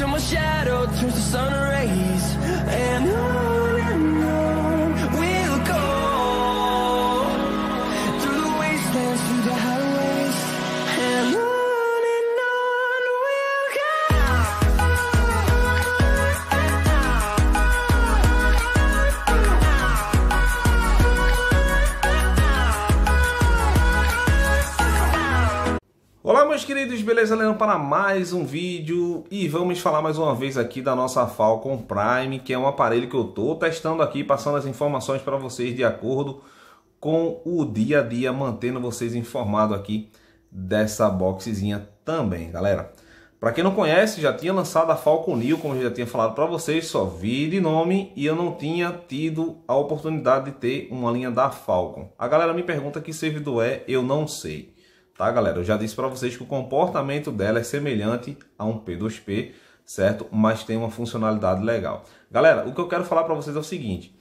till my shadow turns to sun rays queridos, beleza? Leandro para mais um vídeo e vamos falar mais uma vez aqui da nossa Falcon Prime, que é um aparelho que eu estou testando aqui, passando as informações para vocês de acordo com o dia a dia, mantendo vocês informados aqui dessa boxezinha também, galera. Para quem não conhece, já tinha lançado a Falcon New, como eu já tinha falado para vocês, só vi de nome e eu não tinha tido a oportunidade de ter uma linha da Falcon. A galera me pergunta que servidor é, eu não sei tá, galera? Eu já disse para vocês que o comportamento dela é semelhante a um P2P, certo? Mas tem uma funcionalidade legal. Galera, o que eu quero falar para vocês é o seguinte.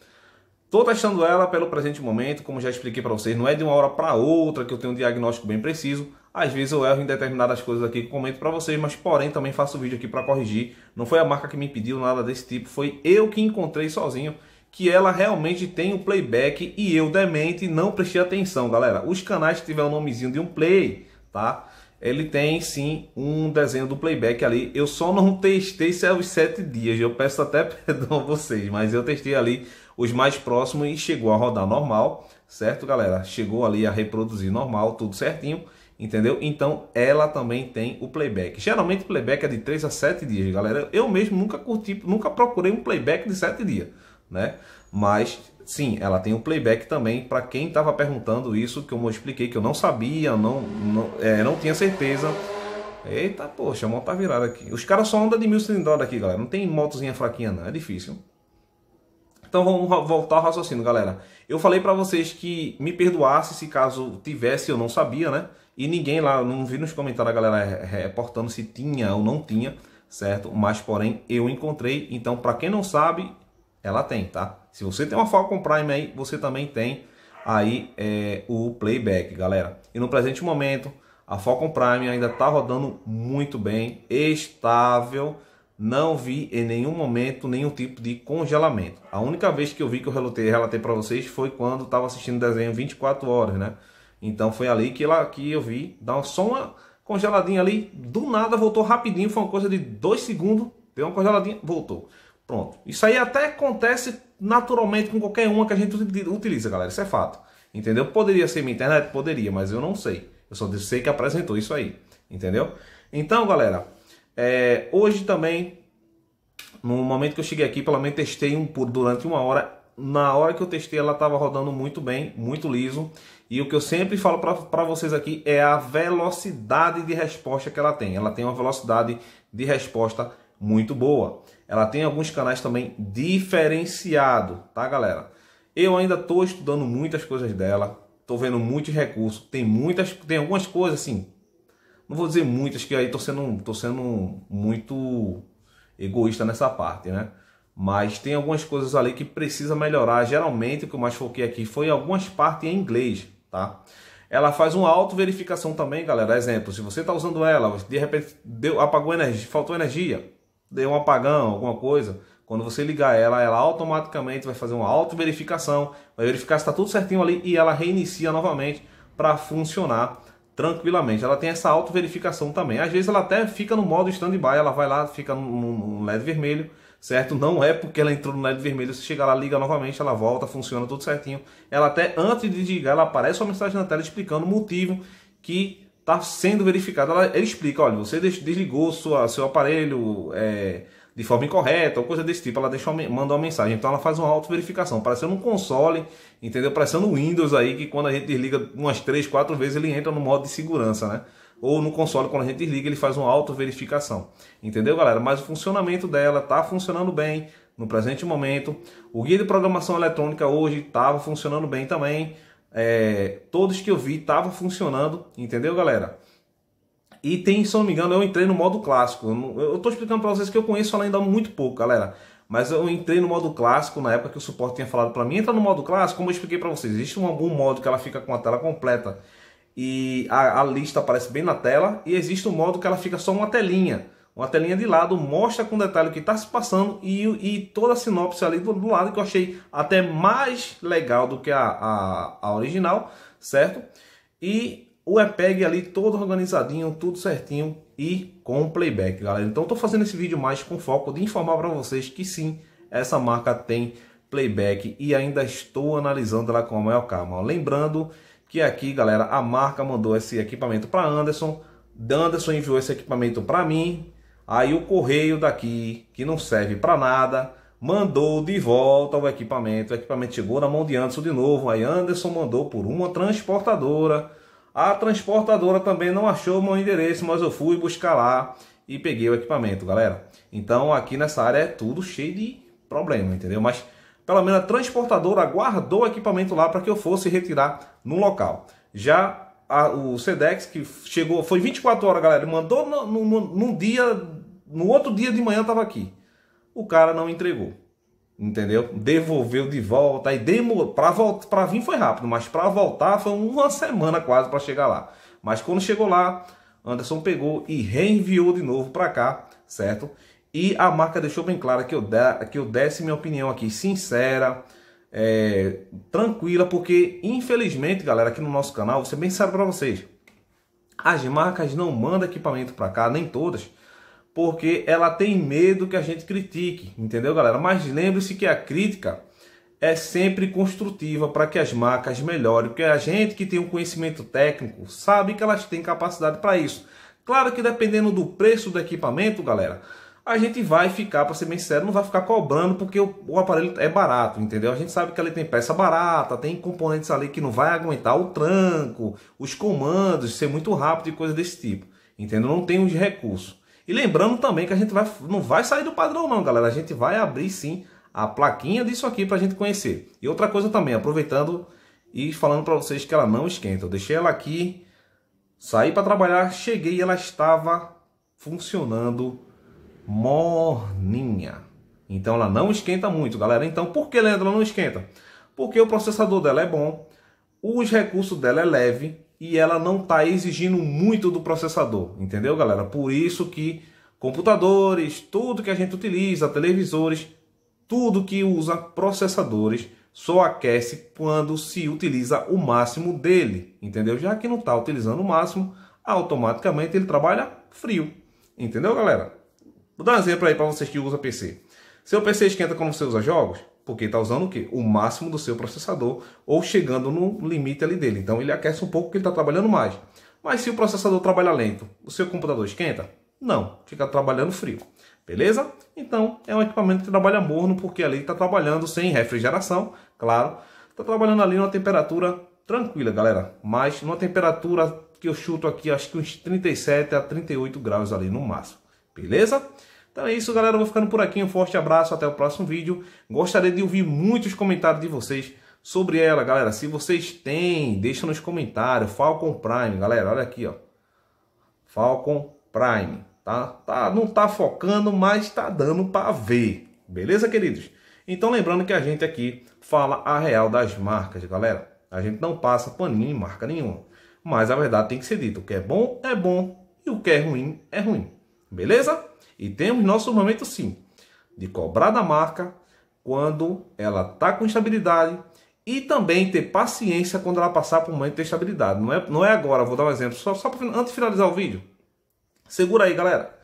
tô testando ela pelo presente momento, como já expliquei para vocês, não é de uma hora para outra que eu tenho um diagnóstico bem preciso. Às vezes eu erro em determinadas coisas aqui que comento para vocês, mas porém também faço vídeo aqui para corrigir. Não foi a marca que me pediu nada desse tipo, foi eu que encontrei sozinho que ela realmente tem um playback e eu, demente, não prestei atenção, galera. Os canais que tiver o nomezinho de um play, tá? Ele tem sim um desenho do playback ali. Eu só não testei se é os sete dias. Eu peço até perdão a vocês, mas eu testei ali os mais próximos e chegou a rodar normal, certo, galera? Chegou ali a reproduzir normal, tudo certinho, entendeu? Então ela também tem o playback. Geralmente o playback é de 3 a 7 dias, galera. Eu mesmo nunca curti, nunca procurei um playback de 7 dias né? Mas sim, ela tem um playback também. Para quem estava perguntando isso, que eu expliquei que eu não sabia, não, não, é, não tinha certeza. Eita, poxa, a moto tá virada aqui. Os caras só andam de mil cilindrada aqui, galera. Não tem motozinha fraquinha, não. É difícil. Então vamos voltar ao raciocínio, galera. Eu falei para vocês que me perdoasse se caso tivesse, eu não sabia, né? E ninguém lá, não vi nos comentários a galera reportando se tinha ou não tinha, certo? Mas porém eu encontrei. Então, para quem não sabe, ela tem, tá? Se você tem uma Falcon Prime aí, você também tem aí é, o playback, galera. E no presente momento, a Falcon Prime ainda tá rodando muito bem, estável. Não vi em nenhum momento nenhum tipo de congelamento. A única vez que eu vi que eu relatei, relatei para vocês foi quando estava assistindo desenho 24 horas, né? Então foi ali que, lá que eu vi dar só uma congeladinha ali. Do nada voltou rapidinho, foi uma coisa de 2 segundos. Deu uma congeladinha, voltou. Pronto. Isso aí até acontece naturalmente com qualquer uma que a gente utiliza, galera. Isso é fato. Entendeu? Poderia ser minha internet? Poderia, mas eu não sei. Eu só sei que apresentou isso aí. Entendeu? Então, galera, é, hoje também, no momento que eu cheguei aqui, pelo menos testei um por durante uma hora. Na hora que eu testei, ela estava rodando muito bem, muito liso. E o que eu sempre falo para vocês aqui é a velocidade de resposta que ela tem. Ela tem uma velocidade de resposta muito boa. Ela tem alguns canais também diferenciado, tá, galera? Eu ainda estou estudando muitas coisas dela, estou vendo muitos recursos, tem muitas, tem algumas coisas assim, não vou dizer muitas que aí estou sendo, tô sendo muito egoísta nessa parte, né? Mas tem algumas coisas ali que precisa melhorar. Geralmente o que eu mais foquei aqui foi algumas partes em inglês, tá? ela faz uma auto-verificação também, galera. Exemplo, se você está usando ela, de repente deu, apagou energia, faltou energia, deu um apagão, alguma coisa, quando você ligar ela, ela automaticamente vai fazer uma auto-verificação, vai verificar se está tudo certinho ali e ela reinicia novamente para funcionar tranquilamente. Ela tem essa auto-verificação também. Às vezes ela até fica no modo stand-by, ela vai lá, fica no LED vermelho, certo? Não é porque ela entrou no LED vermelho, você chega lá, liga novamente, ela volta, funciona tudo certinho. Ela até antes de ligar, ela aparece uma mensagem na tela explicando o motivo que está sendo verificada Ela, ela, explica, olha, você desligou sua, seu aparelho é, de forma incorreta ou coisa desse tipo. Ela deixa, manda uma mensagem. Então ela faz uma auto-verificação, parecendo um console, entendeu? Parecendo um Windows aí, que quando a gente desliga umas 3, 4 vezes, ele entra no modo de segurança, né? Ou no console, quando a gente desliga, ele faz uma auto-verificação. Entendeu, galera? Mas o funcionamento dela está funcionando bem no presente momento. O guia de programação eletrônica hoje estava funcionando bem também. É, todos que eu vi estavam funcionando, entendeu, galera? E tem, se não me engano, eu entrei no modo clássico. Eu estou explicando para vocês que eu conheço ela ainda muito pouco, galera. Mas eu entrei no modo clássico na época que o suporte tinha falado para mim. Entra no modo clássico, como eu expliquei para vocês. Existe um, algum modo que ela fica com a tela completa e a, a lista aparece bem na tela. E existe um modo que ela fica só uma telinha uma telinha de lado, mostra com detalhe o que está se passando e, e toda a sinopse ali do, do, lado, que eu achei até mais legal do que a, a, a original, certo? E o EPEG ali todo organizadinho, tudo certinho e com playback, galera. Então estou fazendo esse vídeo mais com foco de informar para vocês que sim, essa marca tem playback e ainda estou analisando ela com a maior calma. Lembrando que aqui, galera, a marca mandou esse equipamento para Anderson, Anderson enviou esse equipamento para mim, Aí o correio daqui, que não serve para nada, mandou de volta o equipamento. O equipamento chegou na mão de Anderson de novo. Aí Anderson mandou por uma transportadora. A transportadora também não achou meu endereço, mas eu fui buscar lá e peguei o equipamento, galera. Então aqui nessa área é tudo cheio de problema, entendeu? Mas pelo menos a transportadora guardou o equipamento lá para que eu fosse retirar no local. Já a, o Sedex, que chegou, foi 24 horas, galera, mandou num dia no outro dia de manhã estava aqui. O cara não entregou. Entendeu? Devolveu de volta. E demorou. Para voltar, para vir foi rápido, mas para voltar foi uma semana quase para chegar lá. Mas quando chegou lá, Anderson pegou e reenviou de novo para cá, certo? E a marca deixou bem clara que eu, de, que eu desse minha opinião aqui sincera, é, tranquila, porque infelizmente, galera, aqui no nosso canal, você bem sabe para vocês, as marcas não mandam equipamento para cá, nem todas, porque ela tem medo que a gente critique, entendeu, galera? Mas lembre-se que a crítica é sempre construtiva para que as marcas melhorem, porque a gente que tem um conhecimento técnico sabe que elas têm capacidade para isso. Claro que dependendo do preço do equipamento, galera, a gente vai ficar, para ser bem sério, não vai ficar cobrando porque o, o, aparelho é barato, entendeu? A gente sabe que ele tem peça barata, tem componentes ali que não vai aguentar o tranco, os comandos, ser muito rápido e coisa desse tipo, entendeu? Não tem os recursos. E lembrando também que a gente vai, não vai sair do padrão não, galera. A gente vai abrir sim a plaquinha disso aqui para a gente conhecer. E outra coisa também, aproveitando e falando para vocês que ela não esquenta. Eu deixei ela aqui, saí para trabalhar, cheguei e ela estava funcionando morninha. Então ela não esquenta muito, galera. Então por que, Leandro, ela não esquenta? Porque o processador dela é bom, os recursos dela é leve, e ela não está exigindo muito do processador, entendeu, galera? Por isso que computadores, tudo que a gente utiliza, televisores, tudo que usa processadores só aquece quando se utiliza o máximo dele, entendeu? Já que não está utilizando o máximo, automaticamente ele trabalha frio, entendeu, galera? Vou dar um exemplo aí para vocês que usam PC. Seu PC esquenta quando você usa jogos? porque está usando o quê? O máximo do seu processador ou chegando no limite ali dele. Então ele aquece um pouco porque ele está trabalhando mais. Mas se o processador trabalha lento, o seu computador esquenta? Não, fica trabalhando frio. Beleza? Então é um equipamento que trabalha morno porque ali está trabalhando sem refrigeração, claro. Está trabalhando ali numa temperatura tranquila, galera. Mas numa temperatura que eu chuto aqui, acho que uns 37 a 38 graus ali no máximo. Beleza? Então é isso, galera. Eu vou ficando por aqui. Um forte abraço. Até o próximo vídeo. Gostaria de ouvir muitos comentários de vocês sobre ela, galera. Se vocês têm, deixa nos comentários. Falcon Prime, galera. Olha aqui, ó. Falcon Prime, tá? tá não tá focando, mas tá dando para ver. Beleza, queridos? Então lembrando que a gente aqui fala a real das marcas, galera. A gente não passa paninho em marca nenhuma. Mas a verdade tem que ser dita. O que é bom, é bom. E o que é ruim, é ruim. Beleza? E temos nosso momento sim de cobrar da marca quando ela está com instabilidade e também ter paciência quando ela passar por um momento de instabilidade. Não é, não é agora, vou dar um exemplo, só, só pra, antes de finalizar o vídeo. Segura aí, galera.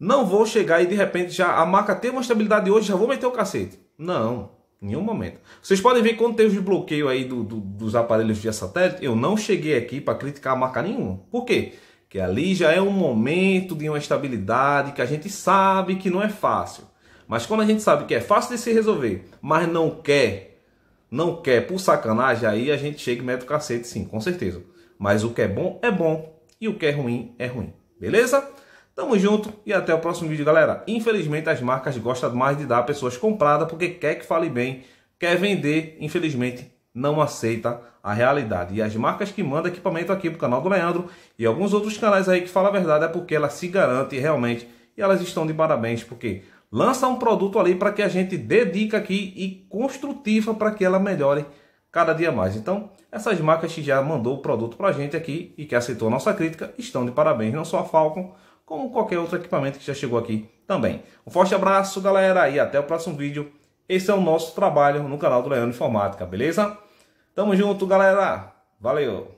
Não vou chegar e de repente já a marca tem uma estabilidade hoje, já vou meter o cacete. Não, em nenhum momento. Vocês podem ver quando teve o desbloqueio aí do, do, dos aparelhos via satélite, eu não cheguei aqui para criticar a marca nenhuma. Por quê? que ali já é um momento de uma estabilidade que a gente sabe que não é fácil. Mas quando a gente sabe que é fácil de se resolver, mas não quer, não quer por sacanagem, aí a gente chega e mete o cacete, sim, com certeza. Mas o que é bom é bom e o que é ruim é ruim, beleza? Tamo junto e até o próximo vídeo, galera. Infelizmente as marcas gostam mais de dar pessoas compradas porque quer que fale bem, quer vender, infelizmente não aceita a realidade. E as marcas que mandam equipamento aqui para o canal do Leandro e alguns outros canais aí que fala a verdade é porque ela se garante realmente e elas estão de parabéns porque lança um produto ali para que a gente dedica aqui e construtiva para que ela melhore cada dia mais. Então, essas marcas que já mandou o produto para a gente aqui e que aceitou a nossa crítica estão de parabéns, não só a Falcon, como qualquer outro equipamento que já chegou aqui também. Um forte abraço, galera, e até o próximo vídeo. Esse é o nosso trabalho no canal do Leandro Informática, beleza? Tamo junto, galera. Valeu!